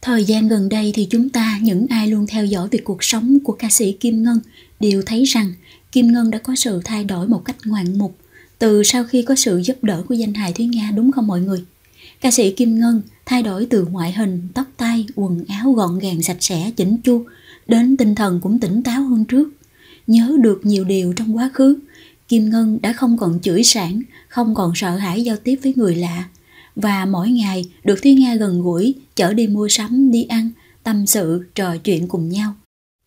Thời gian gần đây thì chúng ta, những ai luôn theo dõi về cuộc sống của ca sĩ Kim Ngân, đều thấy rằng Kim Ngân đã có sự thay đổi một cách ngoạn mục từ sau khi có sự giúp đỡ của danh hài Thúy Nga đúng không mọi người? Ca sĩ Kim Ngân thay đổi từ ngoại hình, tóc tai, quần áo gọn gàng sạch sẽ, chỉnh chu, đến tinh thần cũng tỉnh táo hơn trước. Nhớ được nhiều điều trong quá khứ, Kim Ngân đã không còn chửi sản, không còn sợ hãi giao tiếp với người lạ, và mỗi ngày được Thúy Nga gần gũi, chở đi mua sắm, đi ăn, tâm sự, trò chuyện cùng nhau.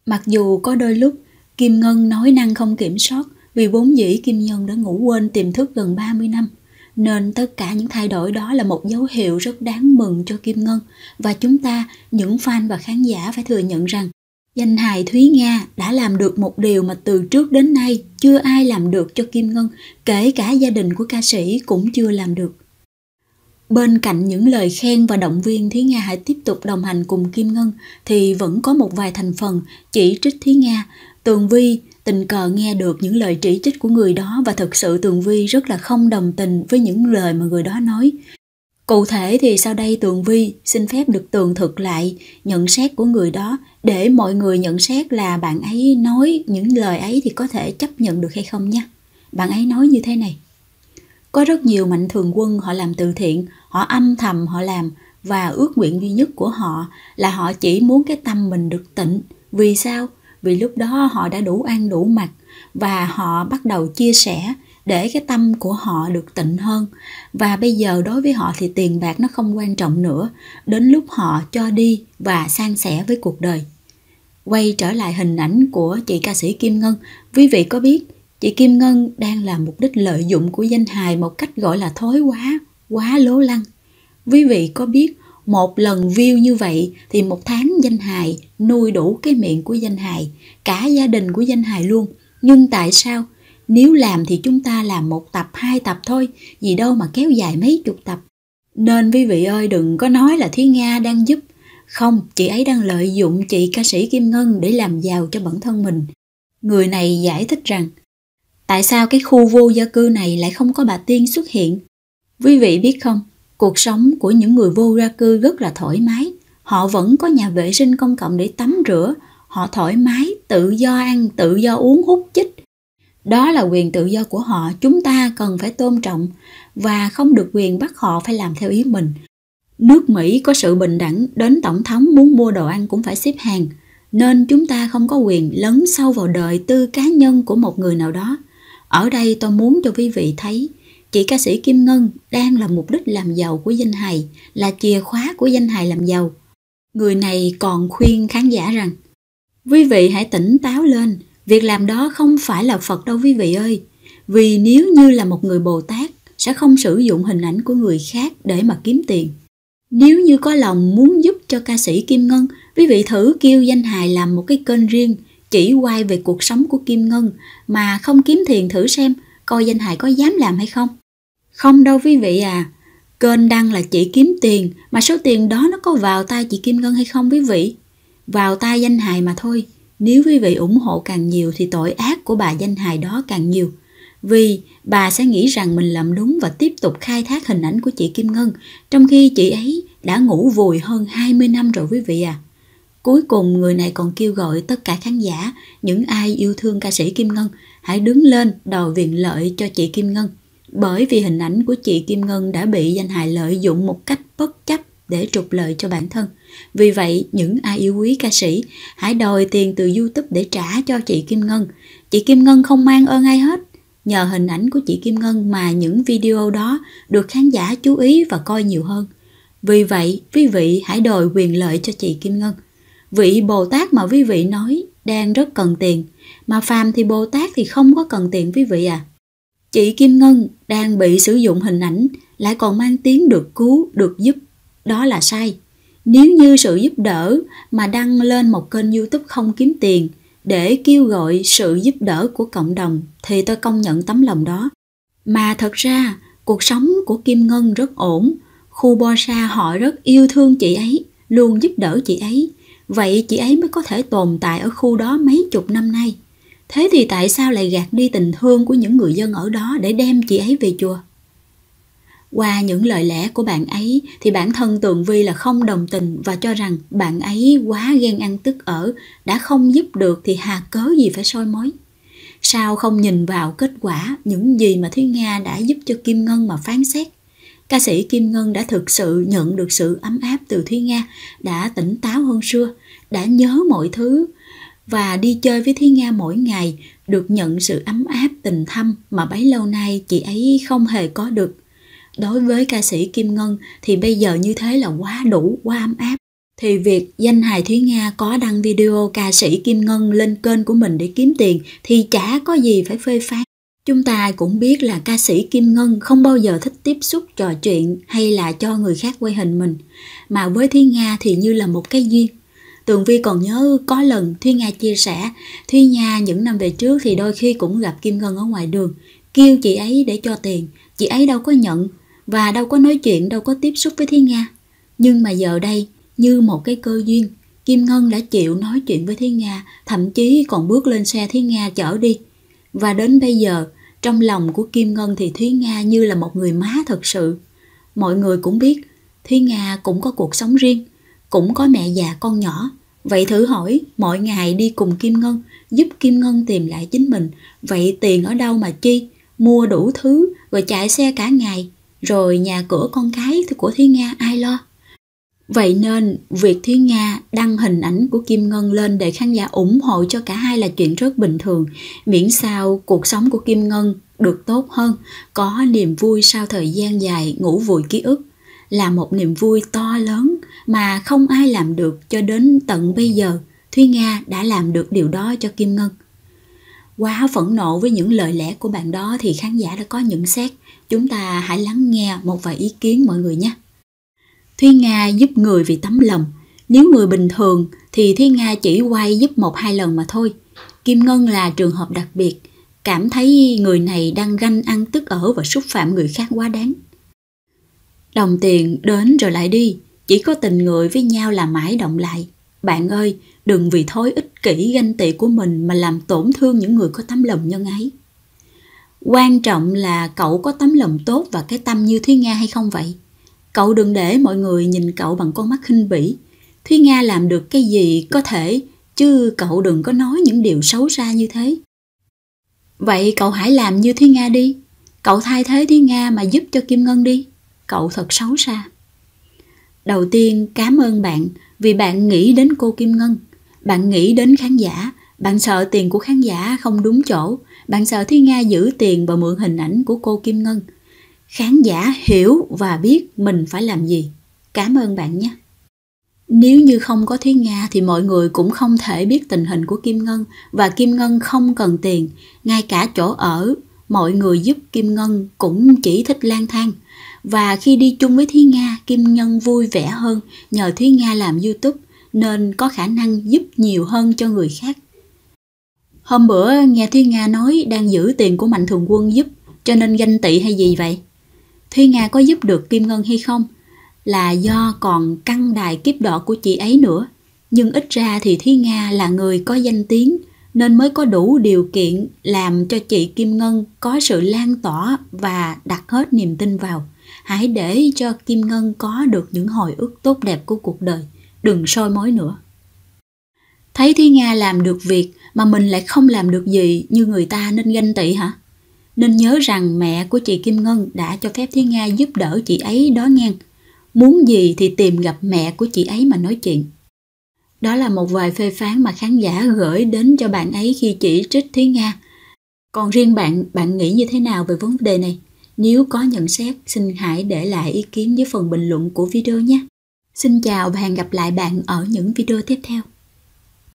Mặc dù có đôi lúc Kim Ngân nói năng không kiểm soát vì vốn dĩ Kim Nhân đã ngủ quên tiềm thức gần 30 năm, nên tất cả những thay đổi đó là một dấu hiệu rất đáng mừng cho Kim Ngân và chúng ta, những fan và khán giả phải thừa nhận rằng danh hài Thúy Nga đã làm được một điều mà từ trước đến nay chưa ai làm được cho Kim Ngân, kể cả gia đình của ca sĩ cũng chưa làm được. Bên cạnh những lời khen và động viên Thúy Nga hãy tiếp tục đồng hành cùng Kim Ngân thì vẫn có một vài thành phần chỉ trích Thúy Nga. Tường Vi tình cờ nghe được những lời chỉ trích của người đó và thực sự Tường Vi rất là không đồng tình với những lời mà người đó nói. Cụ thể thì sau đây Tường Vi xin phép được tường thuật lại nhận xét của người đó để mọi người nhận xét là bạn ấy nói những lời ấy thì có thể chấp nhận được hay không nhé. Bạn ấy nói như thế này. Có rất nhiều mạnh thường quân họ làm từ thiện, họ âm thầm họ làm và ước nguyện duy nhất của họ là họ chỉ muốn cái tâm mình được tịnh. Vì sao? Vì lúc đó họ đã đủ ăn đủ mặc và họ bắt đầu chia sẻ để cái tâm của họ được tịnh hơn và bây giờ đối với họ thì tiền bạc nó không quan trọng nữa đến lúc họ cho đi và san sẻ với cuộc đời quay trở lại hình ảnh của chị ca sĩ kim ngân quý vị có biết chị Kim Ngân đang làm mục đích lợi dụng của danh hài một cách gọi là thối quá, quá lố lăng. Quý vị có biết một lần view như vậy thì một tháng danh hài nuôi đủ cái miệng của danh hài, cả gia đình của danh hài luôn. Nhưng tại sao? Nếu làm thì chúng ta làm một tập, hai tập thôi, gì đâu mà kéo dài mấy chục tập. Nên quý vị ơi đừng có nói là Thúy Nga đang giúp. Không, chị ấy đang lợi dụng chị ca sĩ Kim Ngân để làm giàu cho bản thân mình. Người này giải thích rằng tại sao cái khu vô gia cư này lại không có bà Tiên xuất hiện? Quý vị biết không, cuộc sống của những người vô gia cư rất là thoải mái. Họ vẫn có nhà vệ sinh công cộng để tắm rửa, họ thoải mái, tự do ăn, tự do uống hút chích. Đó là quyền tự do của họ, chúng ta cần phải tôn trọng và không được quyền bắt họ phải làm theo ý mình. Nước Mỹ có sự bình đẳng đến tổng thống muốn mua đồ ăn cũng phải xếp hàng, nên chúng ta không có quyền lấn sâu vào đời tư cá nhân của một người nào đó ở đây tôi muốn cho quý vị thấy chị ca sĩ Kim Ngân đang là mục đích làm giàu của danh hài, là chìa khóa của danh hài làm giàu. Người này còn khuyên khán giả rằng Quý vị hãy tỉnh táo lên, việc làm đó không phải là Phật đâu quý vị ơi. Vì nếu như là một người Bồ Tát sẽ không sử dụng hình ảnh của người khác để mà kiếm tiền. Nếu như có lòng muốn giúp cho ca sĩ Kim Ngân, quý vị thử kêu danh hài làm một cái kênh riêng – chỉ quay về cuộc sống của Kim Ngân mà không kiếm thiền thử xem coi danh hài có dám làm hay không. Không đâu quý vị à, kênh đăng là chỉ kiếm tiền mà số tiền đó nó có vào tay chị Kim Ngân hay không quý vị? Vào tay danh hài mà thôi, nếu quý vị ủng hộ càng nhiều thì tội ác của bà danh hài đó càng nhiều. Vì bà sẽ nghĩ rằng mình làm đúng và tiếp tục khai thác hình ảnh của chị Kim Ngân, trong khi chị ấy đã ngủ vùi hơn 20 năm rồi quý vị à. Cuối cùng người này còn kêu gọi tất cả khán giả, những ai yêu thương ca sĩ Kim Ngân, hãy đứng lên đòi viện lợi cho chị Kim Ngân. Bởi vì hình ảnh của chị Kim Ngân đã bị danh hài lợi dụng một cách bất chấp để trục lợi cho bản thân. Vì vậy, những ai yêu quý ca sĩ, hãy đòi tiền từ YouTube để trả cho chị Kim Ngân. Chị Kim Ngân không mang ơn ai hết. Nhờ hình ảnh của chị Kim Ngân mà những video đó được khán giả chú ý và coi nhiều hơn. Vì vậy, quý vị hãy đòi quyền lợi cho chị Kim Ngân vị Bồ Tát mà quý vị nói đang rất cần tiền, mà phàm thì Bồ Tát thì không có cần tiền quý vị à. Chị Kim Ngân đang bị sử dụng hình ảnh lại còn mang tiếng được cứu, được giúp, đó là sai. Nếu như sự giúp đỡ mà đăng lên một kênh YouTube không kiếm tiền để kêu gọi sự giúp đỡ của cộng đồng thì tôi công nhận tấm lòng đó. Mà thật ra, cuộc sống của Kim Ngân rất ổn, khu bo sa họ rất yêu thương chị ấy, luôn giúp đỡ chị ấy Vậy chị ấy mới có thể tồn tại ở khu đó mấy chục năm nay. Thế thì tại sao lại gạt đi tình thương của những người dân ở đó để đem chị ấy về chùa? Qua những lời lẽ của bạn ấy thì bản thân Tường Vi là không đồng tình và cho rằng bạn ấy quá ghen ăn tức ở, đã không giúp được thì hà cớ gì phải soi mối. Sao không nhìn vào kết quả những gì mà Thúy Nga đã giúp cho Kim Ngân mà phán xét? Ca sĩ Kim Ngân đã thực sự nhận được sự ấm áp từ Thúy Nga, đã tỉnh táo hơn xưa, đã nhớ mọi thứ và đi chơi với Thúy Nga mỗi ngày được nhận sự ấm áp tình thâm mà bấy lâu nay chị ấy không hề có được. Đối với ca sĩ Kim Ngân thì bây giờ như thế là quá đủ, quá ấm áp thì việc danh hài Thúy Nga có đăng video ca sĩ Kim Ngân lên kênh của mình để kiếm tiền thì chả có gì phải phê phán. Chúng ta cũng biết là ca sĩ Kim Ngân không bao giờ thích tiếp xúc trò chuyện hay là cho người khác quay hình mình, mà với Thúy Nga thì như là một cái duyên. Tường Vi còn nhớ có lần Thúy Nga chia sẻ, Thúy Nga những năm về trước thì đôi khi cũng gặp Kim Ngân ở ngoài đường, kêu chị ấy để cho tiền, chị ấy đâu có nhận và đâu có nói chuyện, đâu có tiếp xúc với Thúy Nga. Nhưng mà giờ đây, như một cái cơ duyên, Kim Ngân đã chịu nói chuyện với Thúy Nga, thậm chí còn bước lên xe Thúy Nga chở đi – và đến bây giờ, trong lòng của Kim Ngân thì Thúy Nga như là một người má thật sự. Mọi người cũng biết, Thúy Nga cũng có cuộc sống riêng, cũng có mẹ già con nhỏ. Vậy thử hỏi, mỗi ngày đi cùng Kim Ngân, giúp Kim Ngân tìm lại chính mình, vậy tiền ở đâu mà chi? Mua đủ thứ, rồi chạy xe cả ngày, rồi nhà cửa con cái của Thúy Nga ai lo? Vậy nên, việc Thúy Nga đăng hình ảnh của Kim Ngân lên để khán giả ủng hộ cho cả hai là chuyện rất bình thường, miễn sao cuộc sống của Kim Ngân được tốt hơn, có niềm vui sau thời gian dài ngủ vùi ký ức là một niềm vui to lớn mà không ai làm được cho đến tận bây giờ. Thúy Nga đã làm được điều đó cho Kim Ngân. Quá phẫn nộ với những lời lẽ của bạn đó thì khán giả đã có nhận xét. Chúng ta hãy lắng nghe một vài ý kiến mọi người nhé. Thúy Nga giúp người vì tấm lòng. Nếu người bình thường thì Thúy Nga chỉ quay giúp một hai lần mà thôi. Kim Ngân là trường hợp đặc biệt, cảm thấy người này đang ganh ăn tức ở và xúc phạm người khác quá đáng. Đồng tiền đến rồi lại đi, chỉ có tình người với nhau là mãi động lại. Bạn ơi, đừng vì thói ích kỷ ganh tị của mình mà làm tổn thương những người có tấm lòng nhân ấy. Quan trọng là cậu có tấm lòng tốt và cái tâm như Thúy Nga hay không vậy? Cậu đừng để mọi người nhìn cậu bằng con mắt khinh bỉ. Thúy Nga làm được cái gì có thể, chứ cậu đừng có nói những điều xấu xa như thế. Vậy cậu hãy làm như Thúy Nga đi. Cậu thay thế Thúy Nga mà giúp cho Kim Ngân đi. Cậu thật xấu xa. Đầu tiên cảm ơn bạn vì bạn nghĩ đến cô Kim Ngân. Bạn nghĩ đến khán giả, bạn sợ tiền của khán giả không đúng chỗ, bạn sợ Thúy Nga giữ tiền và mượn hình ảnh của cô Kim Ngân khán giả hiểu và biết mình phải làm gì cảm ơn bạn nhé nếu như không có Thúy Nga thì mọi người cũng không thể biết tình hình của Kim Ngân và Kim Ngân không cần tiền, ngay cả chỗ ở, mọi người giúp Kim Ngân cũng chỉ thích lang thang. Và khi đi chung với Thúy Nga, Kim Ngân vui vẻ hơn nhờ Thúy Nga làm YouTube nên có khả năng giúp nhiều hơn cho người khác. Hôm bữa nghe Thúy Nga nói đang giữ tiền của Mạnh Thường Quân giúp cho nên ganh tị hay gì vậy? Thúy Nga có giúp được Kim Ngân hay không là do còn căng đài kiếp đỏ của chị ấy nữa. Nhưng ít ra thì Thúy Nga là người có danh tiếng nên mới có đủ điều kiện làm cho chị Kim Ngân có sự lan tỏa và đặt hết niềm tin vào. Hãy để cho Kim Ngân có được những hồi ức tốt đẹp của cuộc đời, đừng soi mối nữa. Thấy Thúy Nga làm được việc mà mình lại không làm được gì như người ta nên ganh tị hả? Nên nhớ rằng mẹ của chị Kim Ngân đã cho phép Thúy Nga giúp đỡ chị ấy đó nghe. Muốn gì thì tìm gặp mẹ của chị ấy mà nói chuyện. Đó là một vài phê phán mà khán giả gửi đến cho bạn ấy khi chỉ trích Thúy Nga. Còn riêng bạn, bạn nghĩ như thế nào về vấn đề này? Nếu có nhận xét, xin hãy để lại ý kiến dưới phần bình luận của video nhé. Xin chào và hẹn gặp lại bạn ở những video tiếp theo.